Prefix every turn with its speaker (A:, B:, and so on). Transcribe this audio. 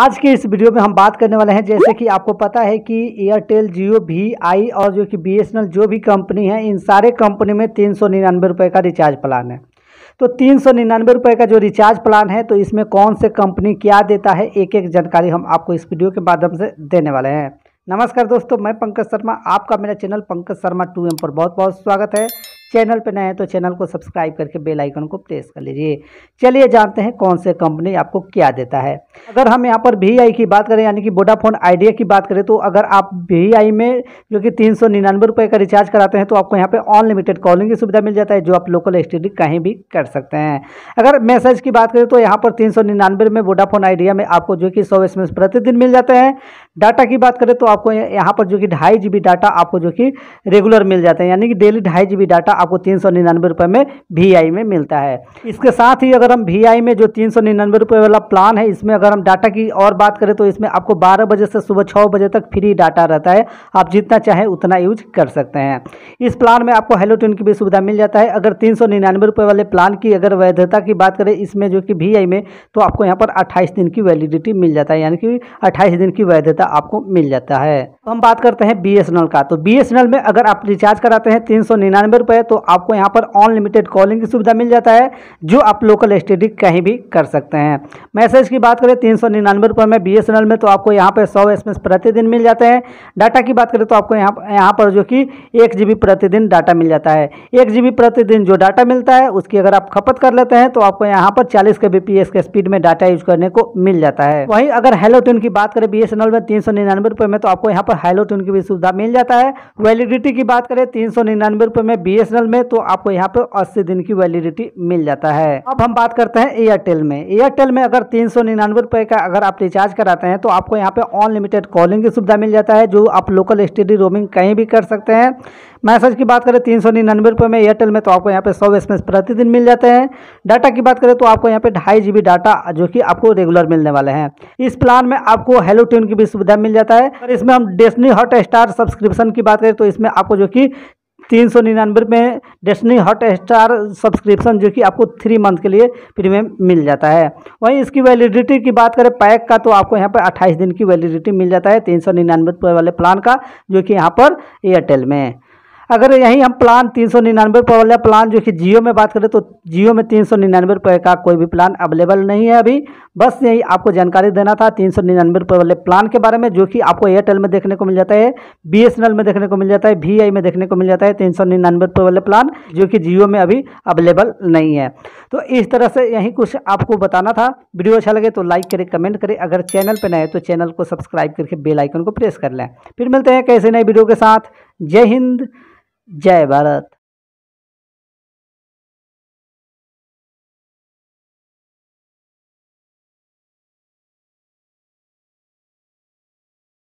A: आज के इस वीडियो में हम बात करने वाले हैं जैसे कि आपको पता है कि एयरटेल जियो भी आई और जो कि बी जो भी कंपनी है इन सारे कंपनी में तीन सौ निन्यानवे रुपये का रिचार्ज प्लान है तो तीन सौ निन्यानवे रुपये का जो रिचार्ज प्लान है तो इसमें कौन से कंपनी क्या देता है एक एक जानकारी हम आपको इस वीडियो के माध्यम से देने वाले हैं नमस्कार दोस्तों मैं पंकज शर्मा आपका मेरा channel Pankaj Sharma two M पर बहुत बहुत स्वागत है चैनल पर नए हैं तो चैनल को सब्सक्राइब करके बेल आइकन को प्रेस कर लीजिए चलिए जानते हैं कौन से कंपनी आपको क्या देता है अगर हम यहाँ पर वी आई की बात करें यानी कि वोडाफोन आइडिया की बात करें तो अगर आप वी आई में जो कि तीन सौ निन्यानवे रुपये का रिचार्ज कराते हैं तो आपको यहाँ पर अनलिमिटेड कॉलिंग की सुविधा मिल जाता है जो आप लोकल एस कहीं भी कर सकते हैं अगर मैसेज की बात करें तो यहाँ पर तीन में वोडाफोन आइडिया में आपको जो कि सौ एस प्रतिदिन मिल जाते हैं डाटा की बात करें तो आपको यहाँ पर जो कि ढाई जी डाटा आपको जो कि रेगुलर मिल जाता है यानी कि डेली ढाई जी डाटा आपको तीन सौ निन्यानवे रुपये में वी आई में मिलता है इसके साथ ही अगर हम वी आई में जो तीन सौ निन्यानवे रुपये वाला प्लान है इसमें अगर हम डाटा की और बात करें तो इसमें आपको बारह बजे से सुबह छः बजे तक फ्री डाटा रहता है आप जितना चाहें उतना यूज कर सकते हैं इस प्लान में आपको हेलो ट्यून की भी सुविधा मिल जाता है अगर तीन सौ निन्यानवे रुपये वाले प्लान की अगर वैधता की बात करें इसमें जो कि वी आई में तो आपको यहाँ पर अट्ठाईस दिन की वैलिडिटी मिल जाता है यानी कि अट्ठाईस दिन की वैधता डेटा आपको मिल जाता है तो हम बात करते हैं बी का तो बी में अगर आप रिचार्ज कराते हैं तीन सौ निन्यानवे तो आपको यहाँ पर अनलिमिटेड कॉलिंग की सुविधा मिल जाता है जो आप लोकल स्टडी कहीं भी कर सकते हैं मैसेज की बात करें तीन सौ निन्यानवे में बी में तो आपको यहाँ पर सौ एस प्रतिदिन मिल जाते हैं डाटा की बात करें तो आपको यहाँ यहाँ पर जो कि एक प्रतिदिन डाटा मिल जाता है एक प्रतिदिन जो डाटा मिलता है उसकी अगर आप खपत कर लेते हैं तो आपको यहाँ पर चालीस के बी के स्पीड में डाटा यूज करने को मिल जाता है वहीं अगर हेलो ट्यून की बात करें बी में तीन सौ निन्यानवे रुपये में तो आपको यहाँ पर हाईलो की भी सुविधा मिल जाता है वैलिडिटी की बात करें तीन सौ निन्यानवे रुपये में बी में तो आपको यहाँ पर अस्सी दिन की वैलिडिटी मिल जाता है अब हम बात करते हैं एयरटेल में एयरटेल में अगर तीन सौ निन्यानवे रुपये का अगर आप रिचार्ज कराते हैं तो आपको यहाँ पे अनलिमिटेड कॉलिंग की सुविधा मिल जाता है जो आप लोकल स्टडी रोमिंग कहीं भी कर सकते हैं मैसेज की बात करें तीन सौ निन्यानवे रुपये में एयरटेल में तो आपको यहाँ पे सौ एस प्रतिदिन मिल जाते हैं डाटा की बात करें तो आपको यहाँ पे ढाई जी डाटा जो कि आपको रेगुलर मिलने वाले हैं इस प्लान में आपको हेलो ट्यून की भी सुविधा मिल जाता है और इसमें हम डेस्नी हॉट स्टार सब्सक्रिप्शन की बात करें तो इसमें आपको जो कि तीन सौ निन्यानवे में डेस्टनी हॉट स्टार सब्सक्रिप्शन जो कि आपको थ्री मंथ के लिए प्रीमियम मिल जाता है वहीं इसकी वैलिडिटी की बात करें पैक का तो आपको यहाँ पर अट्ठाईस दिन की वैलिडिटी मिल जाता है तीन सौ निन्यानवे वाले प्लान का जो कि यहाँ पर एयरटेल में अगर यहीं हम प्लान तीन सौ निन्यानवे रुपये वाला प्लान जो कि जियो में बात करें तो जियो में तीन सौ निन्यानवे रुपये का कोई भी प्लान अवेलेबल नहीं है अभी बस यही आपको जानकारी देना था तीन सौ निन्यानवे रुपये वाले प्लान के बारे में जो कि आपको एयरटेल में देखने को मिल जाता है बी में देखने को मिल जाता है वी में देखने को मिल जाता है तीन सौ निन्यानवे रुपये वाले प्लान जो कि जियो में अभी अवेलेबल नहीं है तो इस तरह से यही कुछ आपको बताना था वीडियो अच्छा लगे तो लाइक करें कमेंट करें अगर चैनल पर नए तो चैनल को सब्सक्राइब करके बेलाइकन को प्रेस कर लें फिर मिलते हैं कैसे नए वीडियो के साथ जय हिंद जय भारत